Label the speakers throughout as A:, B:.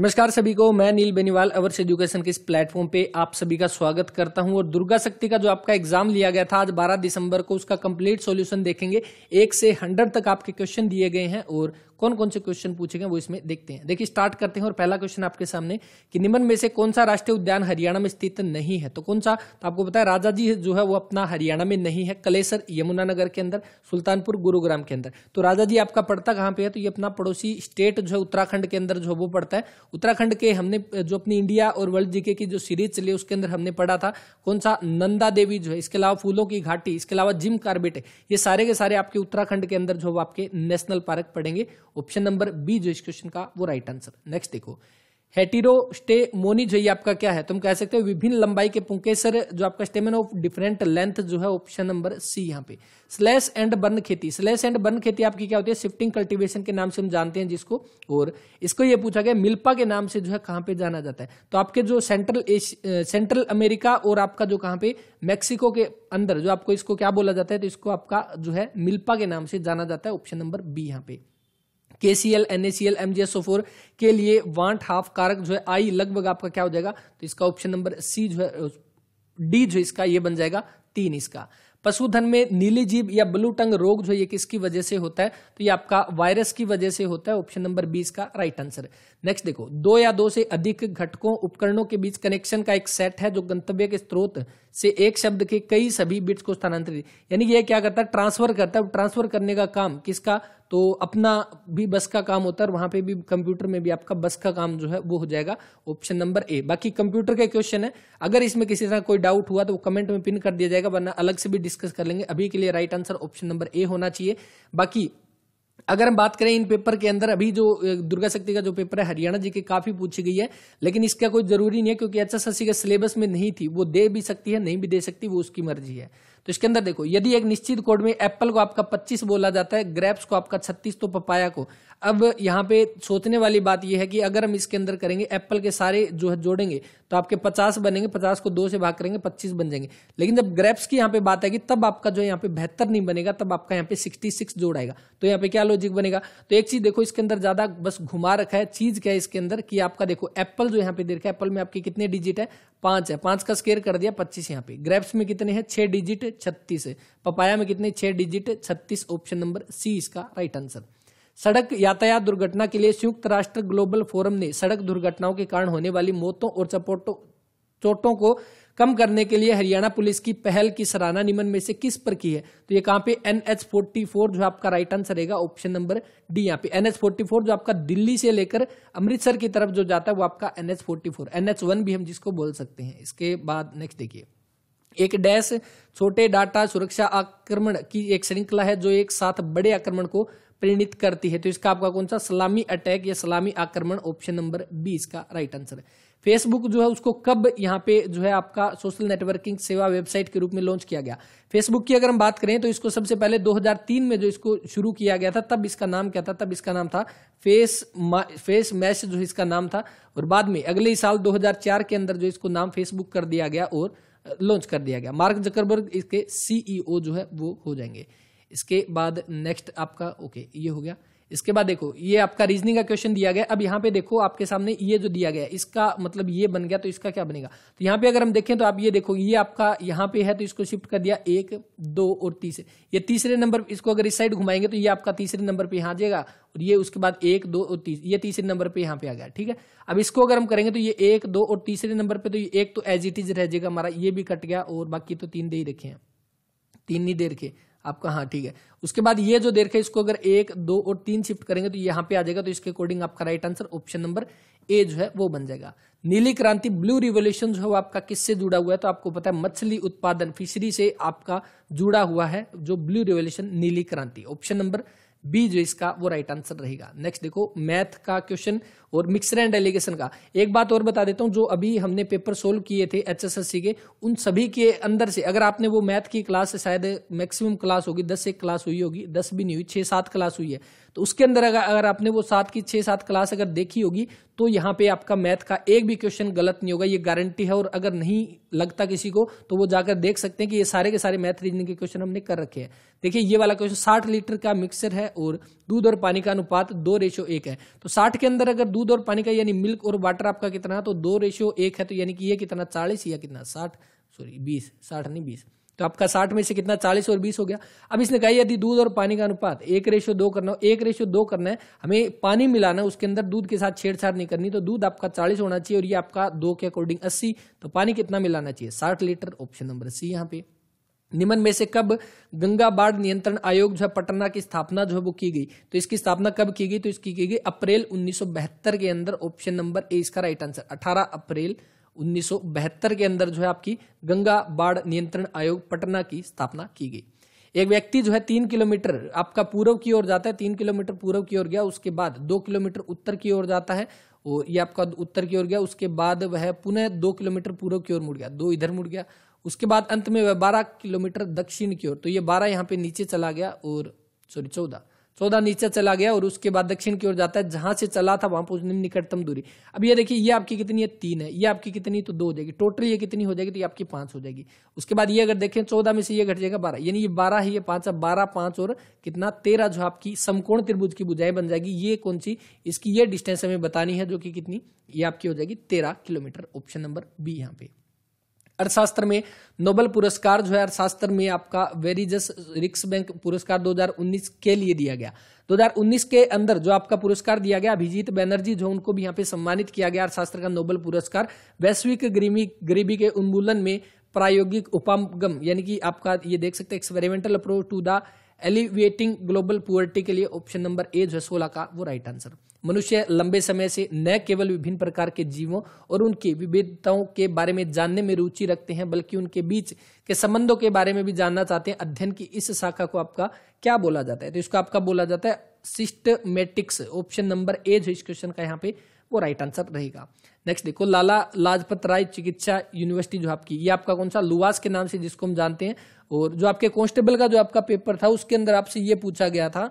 A: नमस्कार सभी को मैं नील बेनीवाल अवर्स एजुकेशन के इस प्लेटफॉर्म पे आप सभी का स्वागत करता हूं और दुर्गा शक्ति का जो आपका एग्जाम लिया गया था आज 12 दिसंबर को उसका कंप्लीट सॉल्यूशन देखेंगे एक से हंड्रेड तक आपके क्वेश्चन दिए गए हैं और कौन कौन से क्वेश्चन पूछे गए वो इसमें देखते हैं देखिए स्टार्ट करते हैं और पहला क्वेश्चन आपके सामने कि निम्न में से कौन सा राष्ट्रीय उद्यान हरियाणा में स्थित नहीं है तो कौन सा तो आपको पता है राजा जी जो है वो अपना हरियाणा में नहीं है कलेसर यमुनानगर के अंदर सुल्तानपुर गुरुग्राम के अंदर तो राजा जी आपका पड़ता कहाँ पे है तो ये अपना पड़ोसी स्टेट जो है उत्तराखंड के अंदर जो वो पड़ता है उत्तराखंड के हमने जो अपनी इंडिया और वर्ल्ड जीके की जो सीरीज चली उसके अंदर हमने पढ़ा था कौन सा नंदा देवी जो है इसके अलावा फूलों की घाटी इसके अलावा जिम कार्बेट ये सारे के सारे आपके उत्तराखंड के अंदर जो आपके नेशनल पार्क पढ़ेंगे ऑप्शन नंबर बी जो इस क्वेश्चन का वो राइट आंसर नेक्स्ट देखो हेटीरोस्टेमोनी जो ये आपका क्या है तुम कह सकते हो विभिन्न लंबाई के पुंकेसर जो आपका स्टेमन ऑफ डिफरेंट लेंथ जो है ऑप्शन नंबर सी यहाँ पे स्लैश एंड बर्न खेती स्लैश एंड बर्न खेती आपकी क्या होती है शिफ्टिंग कल्टीवेशन के नाम से हम जानते हैं जिसको और इसको ये पूछा गया मिल्पा के नाम से जो है कहाँ पे जाना जाता है तो आपके जो सेंट्रल सेंट्रल अमेरिका और आपका जो कहाँ पे मैक्सिको के अंदर जो आपको इसको क्या बोला जाता है तो इसको आपका जो है मिल्पा के नाम से जाना जाता है ऑप्शन नंबर बी यहाँ पे K C L N A C L M G S O four के लिए वांट हाफ कारक जो है आई लगभग आपका क्या हो जाएगा तो इसका ऑप्शन नंबर सी जो है डी जो इसका ये बन जाएगा तीन इसका पशुधन में नीली जीभ या ब्लू टंग रोग जो ये किसकी वजह से होता है तो ये आपका वायरस की वजह से होता है ऑप्शन नंबर बीस का राइट आंसर नेक्स्ट देखो दो या दो से अधिक घटकों उपकरणों के बीच कनेक्शन का एक सेट है जो गंतव्य के स्रोत से एक शब्द के कई सभी बिट्स को स्थानांतरित यानी यह क्या करता है ट्रांसफर करता है ट्रांसफर करने का काम किसका तो अपना भी बस का काम होता है और वहां पे भी कंप्यूटर में भी आपका बस का काम जो है वो हो जाएगा ऑप्शन नंबर ए बाकी कंप्यूटर के क्वेश्चन है अगर इसमें किसी तरह कोई डाउट हुआ तो वो कमेंट में पिन कर दिया जाएगा वरना अलग से भी डिस्कस कर लेंगे अभी के लिए right answer option number A होना चाहिए बाकी अगर हम बात करें इन पेपर के अंदर अभी जो दुर्गा शक्ति का जो पेपर है हरियाणा जी के काफी पूछी गई है लेकिन इसका कोई जरूरी नहीं है क्योंकि एच एस सी के सिलेबस में नहीं थी वो दे भी सकती है नहीं भी दे सकती वो उसकी मर्जी है तो इसके अंदर देखो यदि एक निश्चित कोड में एप्पल को आपका पच्चीस बोला जाता है ग्रेप्स को आपका छत्तीस तो पपाया को अब यहाँ पे सोचने वाली बात यह है कि अगर हम इसके अंदर करेंगे एप्पल के सारे जो है जोड़ेंगे तो आपके पचास बनेंगे पचास को दो से भाग करेंगे पच्चीस बन जाएंगे लेकिन जब ग्रेप्स की यहाँ पे बात आएगी तब आपका जो यहाँ पे बेहतर नहीं बनेगा तब आपका यहाँ पे सिक्सटी सिक्स जोड़ आएगा तो यहाँ पे क्या लॉजिक बनेगा तो एक चीज देखो इसके अंदर ज्यादा बस घुमा रखा है चीज क्या है इसके अंदर कि आपका देखो एप्पल जो यहाँ पे देखा एप्पल में आपके कितने डिजिट है पांच है पांच का स्केयर कर दिया पच्चीस यहाँ पे ग्रेप्स में कितने हैं छह डिजिट छत्तीस है पपाया में कितने छह डिजिट छत्तीस ऑप्शन नंबर सी इसका राइट आंसर सड़क यातायात दुर्घटना के लिए संयुक्त राष्ट्र ग्लोबल फोरम ने सड़क दुर्घटनाओं के कारण होने वाली मौतों और चपोटों चोटों को कम करने के लिए हरियाणा पुलिस की पहल की सराहना निम्न में से किस पर की है तो ये कहाँ पे एन एच फोर्टी फोर जो आपका राइट आंसर रहेगा ऑप्शन नंबर डी यहाँ पे एन एच फोर्टी फोर जो आपका दिल्ली से लेकर अमृतसर की तरफ जो जाता है वो आपका N H forty four N H one भी हम जिसको बोल सकते हैं इसके बाद नेक्स्ट देखिए एक डैश छोटे डाटा सुरक्षा आक्रमण की एक श्रृंखला है जो एक साथ बड़े आक्रमण को प्रेरित करती है तो इसका आपका कौन सा सलामी अटैक या सलामी आक्रमण ऑप्शन नंबर बी इसका राइट आंसर है फेसबुक जो है उसको कब यहाँ पे जो है आपका सोशल नेटवर्किंग सेवा वेबसाइट के रूप में लॉन्च किया गया फेसबुक की अगर हम बात करें तो इसको सबसे पहले 2003 में जो इसको शुरू किया गया था तब इसका नाम क्या था तब इसका नाम था फेस फेस मैश जो इसका नाम था और बाद में अगले साल 2004 के अंदर जो इसको नाम फेसबुक कर दिया गया और लॉन्च कर दिया गया मार्क जकरबर्ग इसके सीईओ e जो है वो हो जाएंगे इसके बाद नेक्स्ट आपका ओके ये हो गया इसके बाद देखो ये आपका रीजनिंग का क्वेश्चन दिया गया अब यहाँ पे देखो आपके सामने ये जो दिया गया इसका मतलब ये बन गया तो इसका क्या बनेगा तो यहाँ पे अगर हम देखें तो आप ये देखो ये आपका यहाँ पे है तो इसको शिफ्ट कर दिया एक दो और तीसरे ये तीसरे नंबर इसको अगर इस साइड घुमाएंगे तो ये आपका तीसरे नंबर पर यहाँ आ जाएगा और ये उसके बाद एक दो और तीस ये तीसरे नंबर पर यहाँ पे आ गया ठीक है अब इसको अगर हम करेंगे तो ये एक दो और तीसरे नंबर पर तो ये एक तो एज इट इज रह जाएगा हमारा ये भी कट गया और बाकी तो तीन दे ही रखे हैं तीन नहीं दे रखे आपका हाँ ठीक है उसके बाद ये जो देर है इसको अगर एक दो और तीन शिफ्ट करेंगे तो यहाँ पे आ जाएगा तो इसके अकॉर्डिंग आपका right answer option number A जो है वो बन जाएगा नीली क्रांति ब्लू रिवोल्यूशन जो है आपका किससे जुड़ा हुआ है तो आपको पता है मछली उत्पादन फिशरी से आपका जुड़ा हुआ है जो ब्लू रिवोल्यूशन नीली क्रांति ऑप्शन नंबर बी जो इसका वो राइट आंसर रहेगा नेक्स्ट देखो मैथ का क्वेश्चन और मिक्सर एंड एलिगेशन का एक बात और बता देता हूँ जो अभी हमने पेपर सोल्व किए थे एचएसएससी के उन सभी के अंदर से अगर आपने वो मैथ की क्लास शायद मैक्सिमम क्लास होगी दस एक क्लास हुई होगी दस भी नहीं हुई छः सात क्लास हुई है तो उसके अंदर अगर अगर आपने वो सात की छः सात क्लास अगर देखी होगी तो यहाँ पे आपका मैथ का एक भी क्वेश्चन गलत नहीं होगा ये गारंटी है और अगर नहीं लगता किसी को तो वो जाकर देख सकते हैं कि ये सारे के सारे मैथ रीजनिंग के क्वेश्चन हमने कर रखे हैं देखिए ये वाला क्वेश्चन साठ लीटर का मिक्सर है और दूध और पानी का अनुपात दो रेशो एक है तो साठ के अंदर अगर दूध और पानी का यानी मिल्क और वाटर आपका कितना तो दो रेशियो एक है तो यानी कि ये कितना चालीस या कितना साठ सॉरी बीस साठ नहीं बीस तो आपका साठ में से कितना चालीस और बीस हो गया अब इसने कहा यदि दूध और पानी का अनुपात एक रेशो दो करना हो एक रेशो दो करना है हमें पानी मिलाना है उसके अंदर दूध के साथ छेड़छाड़ नहीं करनी तो दूध आपका चालीस होना चाहिए और ये आपका दो के अकॉर्डिंग अस्सी तो पानी कितना मिलाना चाहिए साठ लीटर ऑप्शन नंबर सी यहाँ पे निम्न में से कब गंगा बाढ़ नियंत्रण आयोग जो है पटना की स्थापना जो है वो की गई तो इसकी स्थापना कब की गई तो इसकी की गई अप्रैल 1972 के अंदर ऑप्शन नंबर ए इसका राइट आंसर 18 अप्रैल 1972 के अंदर जो है आपकी गंगा बाढ़ नियंत्रण आयोग पटना की स्थापना की गई एक व्यक्ति जो है तीन किलोमीटर आपका पूर्व की ओर जाता है तीन किलोमीटर पूर्व की ओर गया उसके बाद दो किलोमीटर उत्तर की ओर जाता है और ये आपका उत्तर की ओर गया उसके बाद वह पुनः दो किलोमीटर पूर्व की ओर मुड़ गया दो इधर मुड़ गया उसके बाद अंत में वह बारह किलोमीटर दक्षिण की ओर तो ये बारह यहाँ पे नीचे चला गया और सॉरी चौदह चौदह नीचे चला गया और उसके बाद दक्षिण की ओर जाता है जहां से चला था वहां पहुंचने निकटतम दूरी अब ये देखिए ये आपकी कितनी है तीन है ये आपकी कितनी तो दो हो जाएगी टोटल ये कितनी हो जाएगी तो ये आपकी पांच हो जाएगी उसके बाद ये अगर देखें चौदह में से ये घट जाएगा बारह यानी ये बारह ही ये पांच है बारह पांच और कितना तेरह जो आपकी समकोण त्रिभुज की बुझाई बन जाएगी ये कौन सी इसकी ये डिस्टेंस हमें बतानी है जो कि कितनी ये आपकी हो जाएगी तेरह किलोमीटर ऑप्शन नंबर बी यहाँ पे अर्थशास्त्र में नोबल पुरस्कार जो है अर्थशास्त्र में आपका वेरीजस रिक्स बैंक पुरस्कार 2019 के लिए दिया गया 2019 के अंदर जो आपका पुरस्कार दिया गया अभिजीत बैनर्जी जो उनको भी यहाँ पे सम्मानित किया गया अर्थशास्त्र का नोबल पुरस्कार वैश्विक गरीबी गरीबी के उन्मूलन में प्रायोगिक उपागम यानी कि आपका ये देख सकते हैं experimental approach to the elevating global poverty के लिए ऑप्शन नंबर ए जो है सोलह का वो राइट आंसर मनुष्य लंबे समय से न केवल विभिन्न प्रकार के जीवों और उनकी विविधताओं के बारे में जानने में रुचि रखते हैं बल्कि उनके बीच के संबंधों के बारे में भी जानना चाहते हैं अध्ययन की इस शाखा को आपका क्या बोला जाता है तो इसको आपका बोला जाता है सिस्टमेटिक्स ऑप्शन नंबर ए जो इस क्वेश्चन का यहाँ पे वो राइट आंसर रहेगा नेक्स्ट देखो लाला लाजपत राय चिकित्सा यूनिवर्सिटी जो आपकी ये आपका कौन सा लुवास के नाम से जिसको हम जानते हैं और जो आपके कॉन्स्टेबल का जो आपका पेपर था उसके अंदर आपसे ये पूछा गया था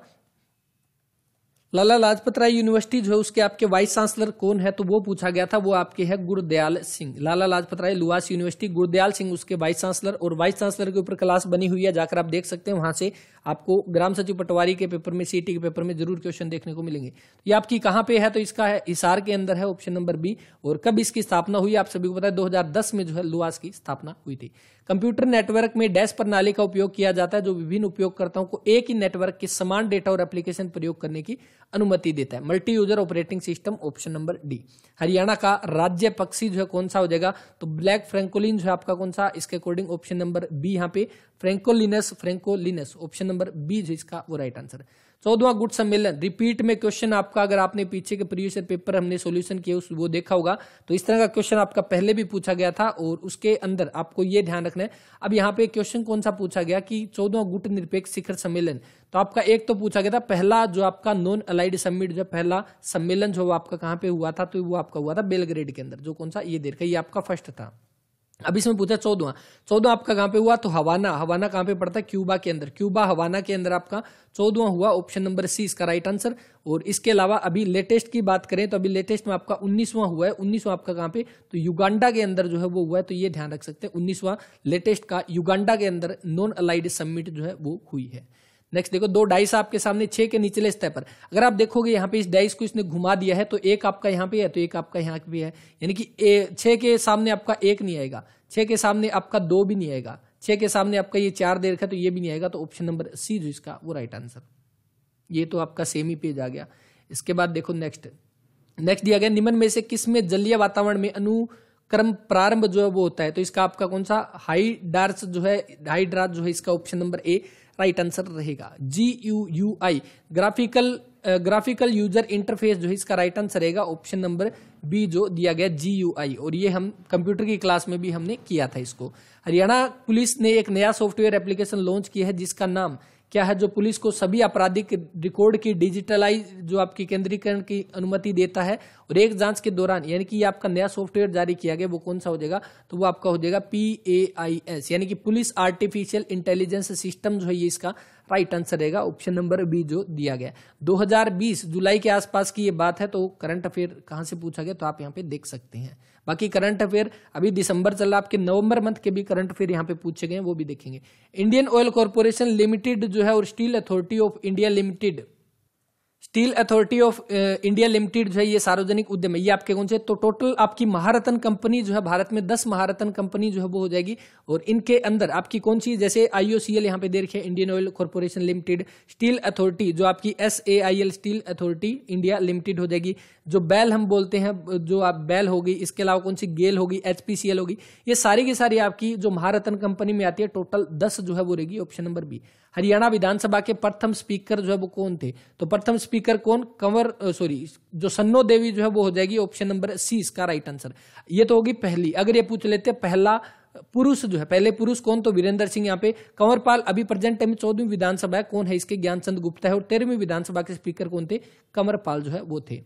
A: लाला लाजपत राय यूनिवर्सिटी जो है उसके आपके वाइस चांसलर कौन है तो वो पूछा गया था वो आपके है गुरदयाल सिंह लाला लाजपत राय लुआस यूनिवर्सिटी गुरदयाल सिंह उसके वाइस चांसलर और वाइस चांसलर के ऊपर क्लास बनी हुई है जाकर आप देख सकते हैं वहां से आपको ग्राम सचिव पटवारी के पेपर में सीटी के पेपर में जरूर क्वेश्चन देखने को मिलेंगे तो ये आपकी कहाँ पे है तो इसका है हिसार के अंदर है ऑप्शन नंबर बी और कब इसकी स्थापना हुई आप सभी को पता है दो में जो है लुआस की स्थापना हुई थी कंप्यूटर नेटवर्क में डैश प्रणाली का उपयोग किया जाता है जो विभिन्न उपयोगकर्ताओं को एक ही नेटवर्क के समान डेटा और एप्लीकेशन प्रयोग करने की अनुमति देता है multi user operating system option number D Haryana का राज्य पक्षी जो है कौन सा हो जाएगा तो ब्लैक फ्रेंकोलिन जो है आपका कौन सा इसके अकॉर्डिंग ऑप्शन नंबर बी यहाँ पे francolinus francolinus option number B जो इसका वो राइट आंसर चौदवा गुट सम्मेलन रिपीट में क्वेश्चन आपका अगर आपने पीछे के प्रीवियस पेपर हमने सोल्यूशन किया उस वो देखा होगा तो इस तरह का क्वेश्चन आपका पहले भी पूछा गया था और उसके अंदर आपको ये ध्यान रखना है अब यहाँ पे क्वेश्चन कौन सा पूछा गया कि चौदवा गुट निरपेक्ष शिखर सम्मेलन तो आपका एक तो पूछा गया था पहला जो आपका नॉन अलाइड समिट जो पहला सम्मेलन जो आपका कहाँ पे हुआ था तो वो आपका हुआ था बेलग्रेड के अंदर जो कौन सा ये देखा ये आपका फर्स्ट था अभी इसमें पूछा चौदवा चौदवा आपका कहाँ पे हुआ तो हवाना हवाना कहाँ पे पड़ता है क्यूबा के अंदर क्यूबा हवाना के अंदर आपका चौदवा हुआ ऑप्शन नंबर सी इसका राइट आंसर और इसके अलावा अभी लेटेस्ट की बात करें तो अभी लेटेस्ट में आपका उन्नीसवां हुआ है उन्नीसवां आपका कहाँ पे तो युगांडा के अंदर जो है वो हुआ है तो ये ध्यान रख सकते हैं उन्नीसवां लेटेस्ट का युगांडा के अंदर नॉन अलाइड सबमिट जो है वो हुई है नेक्स्ट देखो दो डाइस आपके सामने छे के निचले स्तर पर अगर आप देखोगे यहाँ पे इस डाइस को इसने घुमा दिया है तो एक आपका यहाँ पे है तो एक आपका यहाँ पे है यानी कि छः के सामने आपका एक नहीं आएगा छः के सामने आपका दो भी नहीं आएगा छः के सामने आपका ये चार दे रखा है तो ये भी नहीं आएगा तो ऑप्शन नंबर सी जो इसका वो राइट आंसर ये तो आपका सेम ही पेज आ गया इसके बाद देखो नेक्स्ट नेक्स्ट दिया गया निम्न में से किस में जलीय वातावरण में अनु क्रम प्रारंभ जो है वो होता है तो इसका आपका कौन सा हाई डार्स जो है हाई ड्रार्स जो है इसका option number A right answer रहेगा G U U I graphical graphical user interface जो है इसका राइट आंसर रहेगा ऑप्शन नंबर बी जो दिया गया जी यू आई और ये हम कंप्यूटर की क्लास में भी हमने किया था इसको हरियाणा पुलिस ने एक नया सॉफ्टवेयर एप्लीकेशन लॉन्च किया है जिसका नाम क्या है जो पुलिस को सभी आपराधिक रिकॉर्ड की डिजिटलाइज जो आपकी केंद्रीकरण की अनुमति देता है और एक जांच के दौरान यानी कि आपका नया सॉफ्टवेयर जारी किया गया वो कौन सा हो जाएगा तो वो आपका हो जाएगा पी ए आई एस यानी कि पुलिस आर्टिफिशियल इंटेलिजेंस सिस्टम जो है ये इसका राइट आंसर रहेगा ऑप्शन नंबर बी जो दिया गया 2020 जुलाई के आसपास की ये बात है तो करंट अफेयर कहाँ से पूछा गया तो आप यहाँ पे देख सकते हैं बाकी करंट अफेयर अभी दिसंबर चल रहा आपके नवंबर मंथ के भी करंट अफेयर यहाँ पे पूछे गए वो भी देखेंगे इंडियन ऑयल कॉरपोरेशन लिमिटेड जो है और Steel Authority of India Limited Steel Authority of India Limited जो है ये सार्वजनिक उद्यम है ये आपके कौन से तो टोटल आपकी महारत्न कंपनी जो है भारत में दस महारत्न कंपनी जो है वो हो जाएगी और इनके अंदर आपकी कौन सी जैसे आईओसीएल यहाँ पे दे रखी Indian Oil Corporation Limited Steel Authority जो आपकी S A I L Steel Authority India Limited हो जाएगी जो बैल हम बोलते हैं जो आप बैल होगी इसके अलावा कौन सी गेल होगी एच पी सी एल होगी ये सारी की सारी आपकी जो महारत्न कंपनी में आती है टोटल दस जो है वो रहेगी option number B Haryana Vidhan Sabha के प्रथम स्पीकर जो है वो कौन थे तो प्रथम स्पीकर कौन कंवर सॉरी जो सन्नो देवी जो है वो हो जाएगी ऑप्शन नंबर सी इसका राइट आंसर ये तो होगी पहली अगर ये पूछ लेते पहला पुरुष जो है पहले पुरुष कौन तो वीरेंद्र सिंह यहाँ पे कंवरपाल अभी प्रेजेंट टाइम चौदहवीं विधानसभा है कौन है इसके ज्ञानचंद गुप्ता है और तेरहवीं विधानसभा के स्पीकर कौन थे कंवरपाल जो है वो थे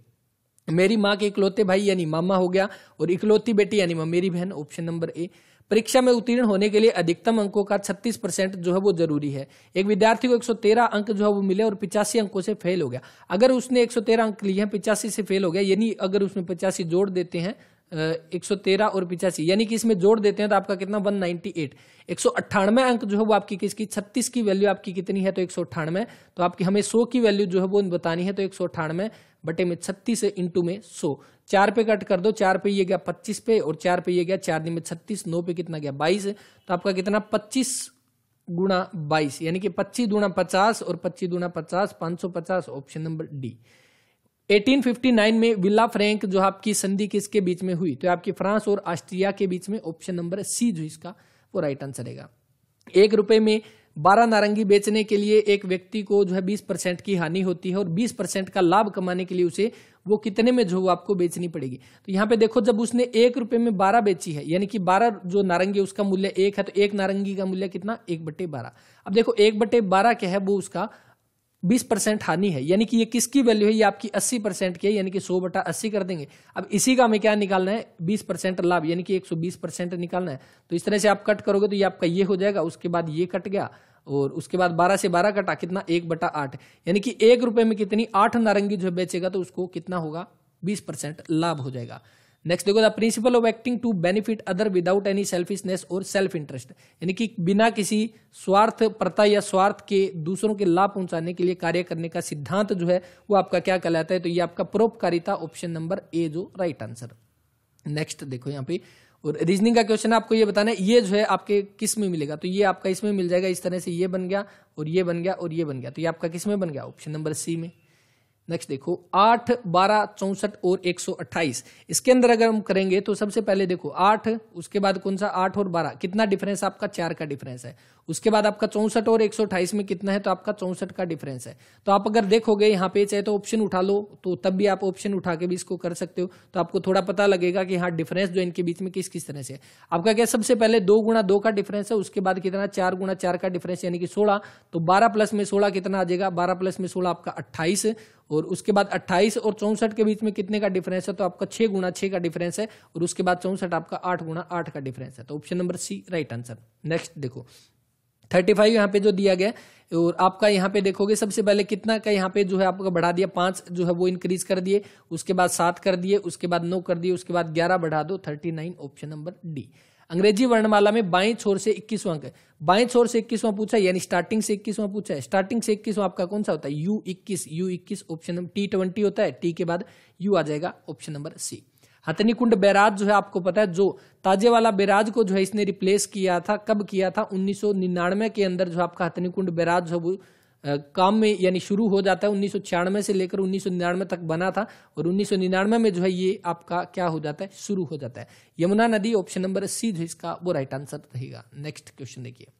A: मेरी माँ के इकलौते भाई यानी मामा हो गया और इकलौती बेटी यानी मेरी बहन ऑप्शन नंबर ए परीक्षा में उत्तीर्ण होने के लिए अधिकतम अंकों का 36 परसेंट जो है वो जरूरी है एक विद्यार्थी को 113 अंक जो है वो मिले और पिचासी अंकों से फेल हो गया अगर उसने 113 अंक लिए हैं पिचासी से फेल हो गया यानी अगर उसमें पिचासी जोड़ देते हैं 113 और पिचासी यानी कि इसमें जोड़ देते हैं तो आपका कितना 198 अट्ठानवे अंक जो है वो आपकी किसकी 36 की वैल्यू आपकी कितनी है तो एक तो आपकी हमें 100 की वैल्यू जो है वो बतानी है तो एक बटे में छत्तीस इंटू में सौ चार पे कट कर दो चार पे ये गया पच्चीस पे और चार पे ये गया चार दिन में छत्तीस नौ पे कितना गया बाईस तो आपका कितना पच्चीस गुणा बाईस यानी कि पच्चीस गुणा पचास और पच्चीस गुणा पचास पांच सौ पचास ऑप्शन नंबर डी 1859 में विला फ्रैंक जो आपकी संधि किसके बीच में हुई तो आपकी फ्रांस और ऑस्ट्रिया के बीच में ऑप्शन नंबर सी जो इसका वो राइट आंसर रहेगा एक रुपए में बारह नारंगी बेचने के लिए एक व्यक्ति को जो है बीस परसेंट की हानि होती है और बीस परसेंट का लाभ कमाने के लिए उसे वो कितने में जो आपको बेचनी पड़ेगी तो यहाँ पे देखो जब उसने एक रुपए में बारह बेची है यानी कि बारह जो नारंगी उसका मूल्य एक है तो एक नारंगी का मूल्य कितना एक बटे बारह अब देखो एक बटे बारह क्या है वो उसका बीस परसेंट हानि है यानी कि ये किसकी वैल्यू है ये आपकी अस्सी परसेंट की है यानी कि सौ बटा अस्सी कर देंगे अब इसी का हमें क्या निकालना है बीस परसेंट लाभ यानी कि एक सौ बीस परसेंट निकालना है तो इस तरह से आप कट करोगे तो ये आपका ये हो जाएगा उसके बाद ये कट गया और उसके बाद बारह से बारह कटा कितना एक बटा आठ यानी कि एक रुपये में कितनी आठ नारंगी जो बेचेगा तो उसको कितना होगा बीस परसेंट लाभ हो जाएगा नेक्स्ट देखो the principle of acting to benefit other without any selfishness और सेल्फ इंटरेस्ट यानी कि बिना किसी स्वार्थ प्रता या स्वार्थ के दूसरों के लाभ पहुंचाने के लिए कार्य करने का सिद्धांत जो है वो आपका क्या कहलाता है तो ये आपका परोपकारिता ऑप्शन नंबर ए जो राइट आंसर नेक्स्ट देखो यहाँ पे और रीजनिंग का क्वेश्चन आपको ये बताना है ये जो है आपके किस में मिलेगा तो ये आपका इसमें मिल जाएगा इस तरह से ये बन गया और ये बन गया और ये बन गया तो ये आपका किस में बन गया ऑप्शन नंबर सी में नेक्स्ट देखो आठ बारह चौंसठ और एक सौ अट्ठाईस इसके अंदर अगर हम करेंगे तो सबसे पहले देखो आठ उसके बाद कौन सा आठ और बारह कितना डिफरेंस आपका चार का डिफरेंस है उसके बाद आपका चौसठ और एक में कितना है तो आपका चौंसठ का डिफरेंस है तो आप अगर देखोगे यहाँ पे चाहे तो ऑप्शन उठा लो तो तब भी आप ऑप्शन उठा के भी इसको कर सकते हो तो आपको थोड़ा पता लगेगा कि हाँ डिफरेंस जो इनके बीच में किस किस तरह से आपका क्या सबसे पहले दो गुणा दो का डिफरेंस है उसके बाद कितना चार गुणा चार का डिफरेंस यानी कि सोलह तो बारह प्लस में सोलह कितना आ जाएगा बारह प्लस में सोलह आपका अट्ठाईस और उसके बाद अट्ठाईस और चौंसठ के बीच में कितने का डिफरेंस है तो आपका छह गुणा छह का डिफरेंस है और उसके बाद चौसठ आपका आठ गुणा आठ का डिफरेंस है तो option number C right answer next देखो थर्टी फाइव यहाँ पे जो दिया गया और आपका यहाँ पे देखोगे सबसे पहले कितना का यहाँ पे जो है आपका बढ़ा दिया पांच जो है वो इंक्रीज कर दिए उसके बाद सात कर दिए उसके बाद नौ कर दिए उसके बाद ग्यारह बढ़ा दो thirty nine option number D अंग्रेजी वर्णमाला में बाएं छोर से इक्कीसवा अंक बाएं छोर से इक्कीसवां पूछा यानी स्टार्टिंग से इक्कीसवां पूछा है स्टार्टिंग से इक्कीसवा आपका कौन सा होता है यू इक्कीस यू इक्कीस ऑप्शन नंबर टी ट्वेंटी होता है टी के बाद यू आ जाएगा option number C Hathni Kund barrage जो है आपको पता है जो ताजे वाला बैराज को जो है इसने रिप्लेस किया था कब किया था उन्नीस के अंदर जो आपका हथनी कुंड बैराज जो है वो काम में यानी शुरू हो जाता है उन्नीस से लेकर उन्नीस तक बना था और उन्नीस में जो है ये आपका क्या हो जाता है शुरू हो जाता है यमुना नदी ऑप्शन नंबर सी जो इसका वो राइट आंसर रहेगा नेक्स्ट क्वेश्चन देखिए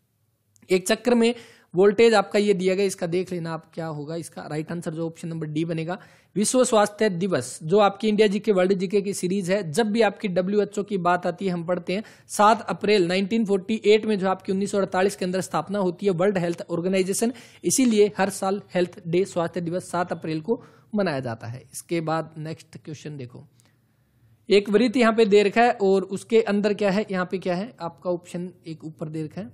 A: एक चक्र में वोल्टेज आपका ये दिया गया इसका देख लेना आप क्या होगा इसका राइट आंसर जो ऑप्शन नंबर डी बनेगा विश्व स्वास्थ्य दिवस जो आपकी इंडिया जीके वर्ल्ड जीके की सीरीज है जब भी आपकी डब्ल्यू की बात आती है हम पढ़ते हैं सात अप्रैल 1948 में जो आपकी 1948 के अंदर स्थापना होती है वर्ल्ड हेल्थ ऑर्गेनाइजेशन इसीलिए हर साल हेल्थ डे स्वास्थ्य दिवस सात अप्रैल को मनाया जाता है इसके बाद नेक्स्ट क्वेश्चन देखो एक वृत्त यहाँ पे देर है और उसके अंदर क्या है यहाँ पे क्या है आपका ऑप्शन एक ऊपर देर है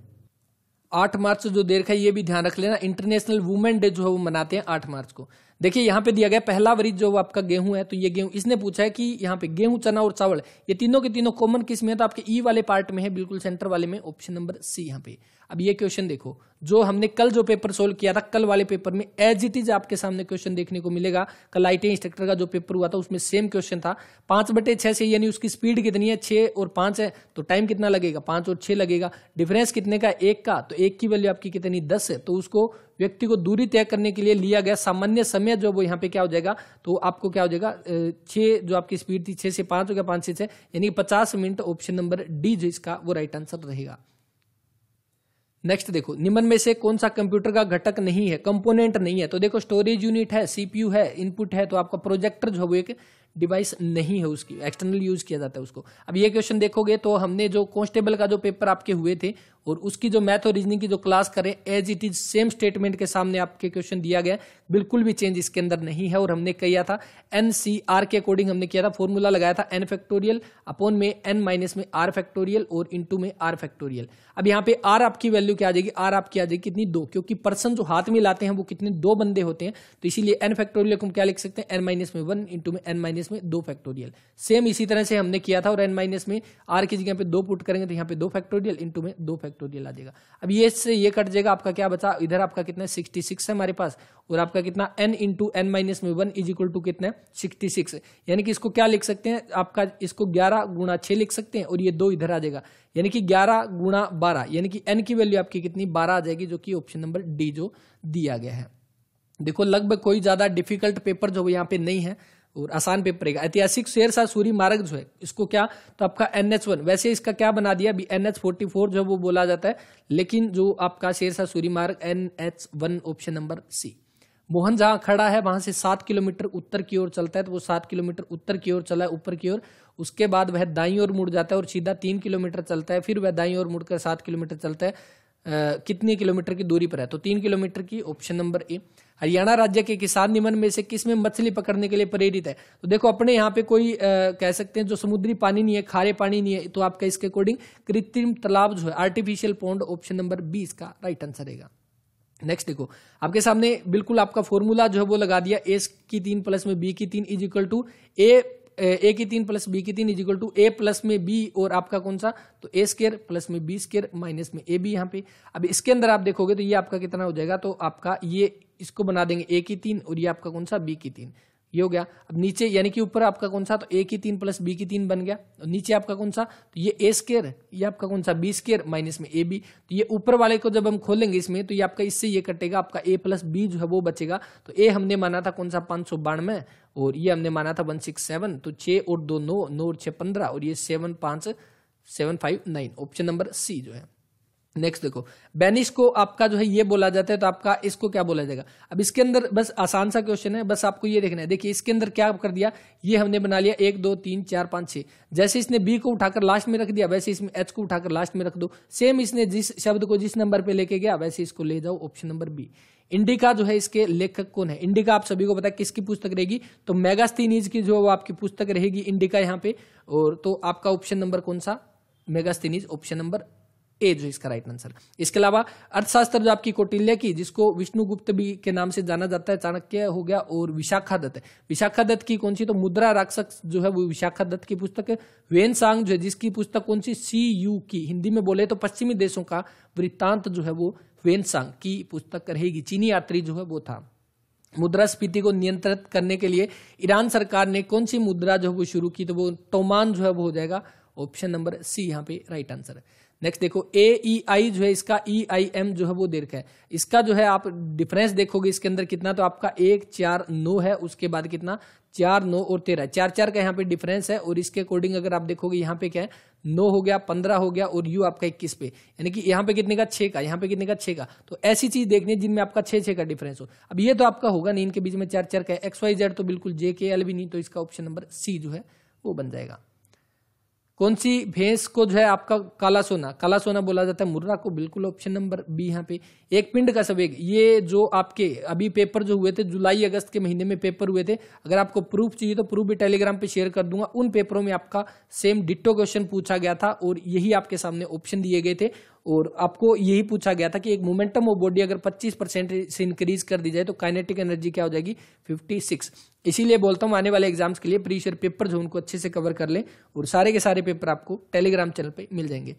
A: आठ मार्च जो रखा है ये भी ध्यान रख लेना इंटरनेशनल वुमेन डे जो है वो मनाते हैं आठ मार्च को देखिए यहाँ पे दिया गया पहला वरीज जो आपका गेहूं है तो ये गेहूं इसने पूछा है कि यहाँ पे गेहूं चना और चावल ये तीनों के तीनों कॉमन किस्म है तो आपके ई e वाले पार्ट में है बिल्कुल सेंटर वाले में ऑप्शन नंबर सी यहाँ पे अब ये क्वेश्चन देखो जो हमने कल जो पेपर सोल्व किया था कल वाले पेपर में एज इट इज आपके सामने क्वेश्चन देखने को मिलेगा कल आई इंस्ट्रक्टर का जो पेपर हुआ था उसमें सेम क्वेश्चन था पांच बटे छह से यानी उसकी स्पीड कितनी है छह और पांच है तो टाइम कितना लगेगा पांच और छह लगेगा डिफरेंस कितने का एक का तो एक की वैल्यू आपकी कितनी दस है तो उसको व्यक्ति को दूरी तय करने के लिए लिया गया सामान्य समय जो वो यहाँ पे क्या हो जाएगा तो आपको क्या हो जाएगा छह जो आपकी स्पीड थी छह से पांच हो गया पांच से छह यानी पचास मिनट ऑप्शन नंबर डी जो इसका वो राइट आंसर रहेगा नेक्स्ट देखो निम्न में से कौन सा कंप्यूटर का घटक नहीं है कंपोनेंट नहीं है तो देखो स्टोरेज यूनिट है सीपीयू है इनपुट है तो आपका प्रोजेक्टर जो है एक डिवाइस नहीं है उसकी एक्सटर्नल यूज किया जाता है उसको अब ये क्वेश्चन देखोगे तो हमने जो कॉन्स्टेबल का जो पेपर आपके हुए थे और उसकी जो मैथ और रीजनिंग की जो क्लास करें as it is same statement के सामने आपके क्वेश्चन दिया गया बिल्कुल भी चेंज इसके अंदर नहीं है और हमने किया था एन सी आर के अकॉर्डिंग हमने किया था फॉर्मूला लगाया था एन फैक्टोरियल अपॉन में एन माइनस में आर फैक्टोरियल और इंटू में आर फैक्टोरियल अब यहाँ पे आर आपकी वैल्यू क्या आ जाएगी आर आपकी आ जाएगी कितनी दो क्योंकि पर्सन जो हाथ में लाते हैं वो कितने दो बंदे होते हैं तो इसीलिए एन फैक्टोरियल को हम क्या लिख सकते हैं एन माइनस में वन इंटू में एन माइनस में दो फैक्टोरियल सेम इसी तरह से हमने किया था और एन माइनस में आर की जगह पे दो पुट करेंगे तो यहाँ पे दो फैक्टोरियल इंटू में दो फैक्टोरियल फैक्टोरियल आ जाएगा अब ये से ये कट जाएगा आपका क्या बचा इधर आपका कितना सिक्सटी सिक्स है हमारे पास और आपका कितना एन इंटू एन माइनस में वन इज इक्वल टू कितना सिक्सटी सिक्स यानी कि इसको क्या लिख सकते हैं आपका इसको ग्यारह गुणा छः लिख सकते हैं और ये दो इधर आ जाएगा यानी कि ग्यारह गुणा बारह यानी कि एन की वैल्यू आपकी कितनी बारह आ जाएगी जो कि ऑप्शन नंबर डी जो दिया गया है देखो लगभग कोई ज़्यादा डिफिकल्ट पेपर जो यहाँ पे नहीं है और आसान पेपर रहेगा ऐतिहासिक शेर शाह सूरी मार्ग जो है इसको क्या तो आपका एन एच वन वैसे इसका क्या बना दिया अभी एन एच फोर्टी फोर जो है वो बोला जाता है लेकिन जो आपका शेर Shah Suri Marg N H one option number C Mohan जहाँ खड़ा है वहाँ से सात किलोमीटर उत्तर की ओर चलता है तो वो सात किलोमीटर उत्तर की ओर चला है ऊपर की ओर उसके बाद वह दाई ओर मुड़ जाता है और सीधा तीन किलोमीटर चलता है फिर वह दाई ओर मुड़कर सात किलोमीटर चलता है कितने किलोमीटर की दूरी पर है तो तीन किलोमीटर की ऑप्शन नंबर ए हरियाणा राज्य के किसान निमन में से किस में मछली पकड़ने के लिए प्रेरित है तो देखो अपने यहाँ पे कोई आ, कह सकते हैं जो समुद्री पानी नहीं है खारे पानी नहीं है तो आपका इसके अकॉर्डिंग कृत्रिम तालाब जो है artificial pond option number B इसका राइट आंसर रहेगा नेक्स्ट देखो आपके सामने बिल्कुल आपका फॉर्मूला जो है वो लगा दिया ए की तीन प्लस में बी की तीन is equal to A A की तीन प्लस बी की तीन is equal to A plus में बी और आपका कौन सा तो ए स्केयर प्लस में बी स्केयर माइनस में ए बी यहाँ पे अब इसके अंदर आप देखोगे तो ये आपका कितना हो जाएगा तो आपका ये इसको बना देंगे ए की तीन और ये आपका कौन सा बी की तीन ये हो गया अब नीचे यानी कि ऊपर आपका कौन सा तो ए की तीन प्लस बी की तीन बन गया और नीचे आपका कौन सा तो ये ए स्केयर ये आपका कौन सा बी स्केयर माइनस में ए बी तो ये ऊपर वाले को जब हम खोलेंगे इसमें तो ये आपका इससे ये कटेगा आपका ए प्लस बी जो है वो बचेगा तो ए हमने माना था कौन सा पांच सौ बानवे और ये हमने माना था वन सिक्स सेवन तो छः और दो नौ नौ और छः पंद्रह और ये सेवन पाँच seven five nine option number C जो है नेक्स्ट देखो बैनिश को आपका जो है ये बोला जाता है तो आपका इसको क्या बोला जाएगा अब इसके अंदर बस आसान सा क्वेश्चन है बस आपको ये देखना है देखिए इसके अंदर क्या कर दिया ये हमने बना लिया एक दो तीन चार पाँच छः जैसे इसने बी को उठाकर लास्ट में रख दिया वैसे इसमें एच को उठाकर लास्ट में रख दो सेम इसने जिस शब्द को जिस नंबर पर लेके गया वैसे इसको ले जाओ ऑप्शन नंबर बी इंडिका जो है इसके लेखक कौन है इंडिका आप सभी को पता है किसकी पुस्तक रहेगी तो मेगास्थीनीज की जो वो आपकी पुस्तक रहेगी इंडिका यहाँ पे और तो आपका ऑप्शन नंबर कौन सा मेगास्थीनीज ऑप्शन नंबर ए जो इसका राइट आंसर इसके अलावा अर्थशास्त्र जो आपकी कौटिल्य की जिसको विष्णुगुप्त भी के नाम से जाना जाता है चाणक्य हो गया और विशाखा दत्त विशाखा दत्त की कौन सी तो मुद्रा राक्षस जो है वो विशाखा दत्त की पुस्तक है वेन सांग जो है जिसकी पुस्तक कौन सी सी यू की हिंदी में बोले तो पश्चिमी देशों का वृत्तांत जो है वो वेन सांग की पुस्तक रहेगी चीनी यात्री जो है वो था मुद्रास्फीति को नियंत्रित करने के लिए ईरान सरकार ने कौन सी मुद्रा जो है वो शुरू की तो वो टोमान जो है वो हो जाएगा ऑप्शन नंबर सी यहाँ पे राइट आंसर है नेक्स्ट देखो ए ई आई जो है इसका ई आई एम जो है वो दीर्घ है इसका जो है आप डिफरेंस देखोगे इसके अंदर कितना तो आपका एक चार नौ है उसके बाद कितना चार नौ और तेरह चार चार का यहाँ पे डिफरेंस है और इसके अकॉर्डिंग अगर आप देखोगे यहाँ पे क्या है नौ हो गया पंद्रह हो गया और यू आपका इक्कीस पे यानी कि यहाँ पे कितने का छह का यहाँ पे कितने का छह का तो ऐसी चीज देखनी है जिनमें आपका छह छह का डिफरेंस हो अब ये तो आपका होगा नहीं इनके बीच में चार चार का एक्स वाई जेड तो बिल्कुल जे के एल भी नहीं तो इसका ऑप्शन नंबर सी जो है वो बन जाएगा कौन सी भैंस को जो है आपका काला सोना काला सोना बोला जाता है मुर्रा को बिल्कुल ऑप्शन नंबर बी यहाँ पे एक पिंड का सवेग ये जो आपके अभी पेपर जो हुए थे जुलाई अगस्त के महीने में पेपर हुए थे अगर आपको प्रूफ चाहिए तो प्रूफ भी टेलीग्राम पे शेयर कर दूंगा उन पेपरों में आपका सेम डिट्टो क्वेश्चन पूछा गया था और यही आपके सामने ऑप्शन दिए गए थे और आपको यही पूछा गया था कि एक मोमेंटम ऑफ बॉडी अगर 25 परसेंट से इंक्रीज कर दी जाए तो काइनेटिक एनर्जी क्या हो जाएगी 56 इसीलिए बोलता हूँ आने वाले एग्जाम्स के लिए प्रीशर पेपर जो उनको अच्छे से कवर कर लें और सारे के सारे पेपर आपको टेलीग्राम चैनल पर मिल जाएंगे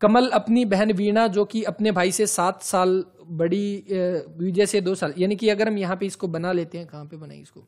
A: कमल अपनी बहन वीणा जो कि अपने भाई से सात साल बड़ी विजय से दो साल यानी कि अगर हम यहाँ पे इसको बना लेते हैं कहाँ पे बनाएंगे इसको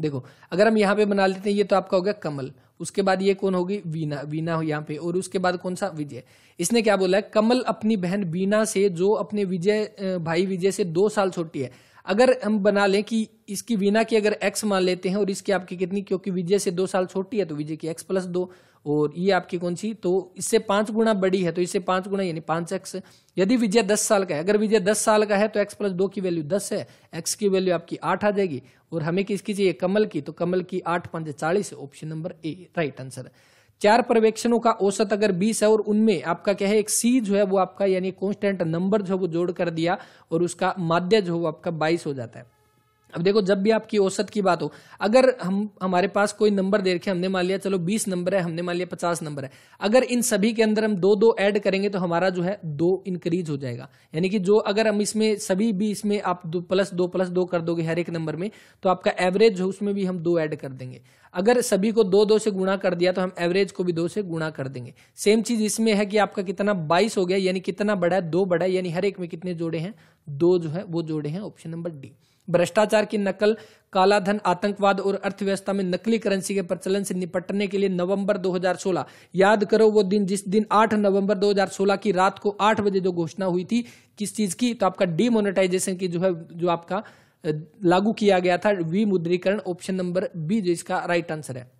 A: देखो अगर हम यहाँ पे बना लेते हैं ये तो आपका हो गया कमल उसके बाद ये कौन होगी वीणा वीणा हो यहाँ पे और उसके बाद कौन सा विजय इसने क्या बोला है कमल अपनी बहन बीना से जो अपने विजय भाई विजय से दो साल छोटी है अगर हम बना लें कि इसकी वीना की अगर एक्स मान लेते हैं और इसकी आपकी कितनी क्योंकि विजय से दो साल छोटी है तो विजय की एक्स प्लस दो और ये आपकी कौन सी तो इससे पांच गुना बड़ी है तो इससे पांच गुना यानी पांच एक्स यदि विजय दस साल का है अगर विजय दस साल का है तो एक्स प्लस दो की वैल्यू दस है एक्स की वैल्यू आपकी आठ आ जाएगी और हमें किसकी चाहिए कमल की तो कमल की आठ पांच चालीस option number A right answer है चार पर्यवेक्षणों का औसत अगर 20 है और उनमें आपका क्या है एक सी जो है वो आपका यानी कॉन्स्टेंट नंबर जो है वो जोड़ कर दिया और उसका माध्य जो है वो आपका 22 हो जाता है अब देखो जब भी आपकी औसत की बात हो अगर हम हमारे पास कोई नंबर दे रखे हमने मान लिया चलो बीस नंबर है हमने मान लिया पचास नंबर है अगर इन सभी के अंदर हम दो दो ऐड करेंगे तो हमारा जो है दो इंक्रीज हो जाएगा यानी कि जो अगर हम इसमें सभी भी इसमें आप दो प्लस दो प्लस दो कर दोगे हर एक नंबर में तो आपका एवरेज हो उसमें भी हम दो ऐड कर देंगे अगर सभी को दो दो से गुणा कर दिया तो हम एवरेज को भी दो से गुणा कर देंगे सेम चीज इसमें है कि आपका कितना बाईस हो गया यानी कितना बड़ा है दो बड़ा है यानी हर एक में कितने जोड़े हैं दो जो है वो जोड़े हैं ऑप्शन नंबर डी भ्रष्टाचार की नकल कालाधन आतंकवाद और अर्थव्यवस्था में नकली करेंसी के प्रचलन से निपटने के लिए नवंबर 2016 याद करो वो दिन जिस दिन 8 नवंबर 2016 की रात को 8 बजे जो घोषणा हुई थी किस चीज की तो आपका डीमोनेटाइजेशन की जो है जो आपका लागू किया गया था विमुद्रीकरण ऑप्शन नंबर बी जो इसका राइट आंसर है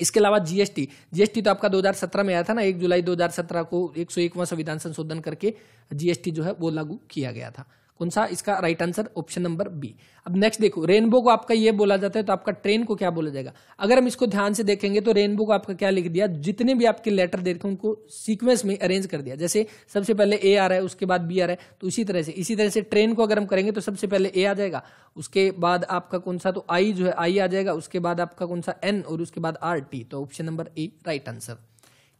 A: इसके अलावा जीएसटी जीएसटी तो आपका 2017 में आया था ना एक जुलाई 2017 को एक संविधान संशोधन करके जीएसटी जो है वो लागू किया गया था कौन सा इसका right answer option number B अब नेक्स्ट देखो रेनबो को आपका ये बोला जाता है तो आपका ट्रेन को क्या बोला जाएगा अगर हम इसको ध्यान से देखेंगे तो रेनबो को आपका क्या लिख दिया जितने भी आपके लेटर देखे उनको सीक्वेंस में अरेंज कर दिया जैसे सबसे पहले ए आ रहा है उसके बाद बी आ रहा है तो इसी तरह से इसी तरह से ट्रेन को अगर हम करेंगे तो सबसे पहले ए आ जाएगा उसके बाद आपका कौन सा तो आई जो है आई आ जाएगा उसके बाद आपका कौन सा एन और उसके बाद आर टी तो option number A right answer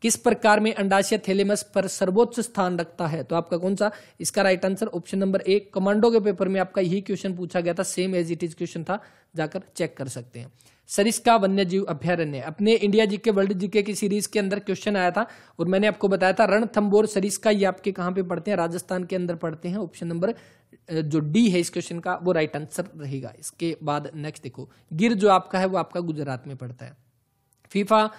A: किस प्रकार में अंडाशय थैलेमस पर सर्वोच्च स्थान रखता है तो आपका कौन सा इसका राइट आंसर ऑप्शन नंबर एक कमांडो के पेपर में आपका यही क्वेश्चन पूछा गया था same as it is question था जाकर चेक कर सकते हैं सरिस्का वन्य जीव अभ्यारण्य अपने इंडिया जीके वर्ल्ड जीके की सीरीज के अंदर क्वेश्चन आया था और मैंने आपको बताया था रणथम्बोर सरिस्का ये आपके कहाँ पे पढ़ते हैं राजस्थान के अंदर पढ़ते हैं ऑप्शन नंबर जो डी है इस क्वेश्चन का वो राइट आंसर रहेगा इसके बाद नेक्स्ट देखो गिर जो आपका है वो आपका गुजरात में पड़ता है फीफा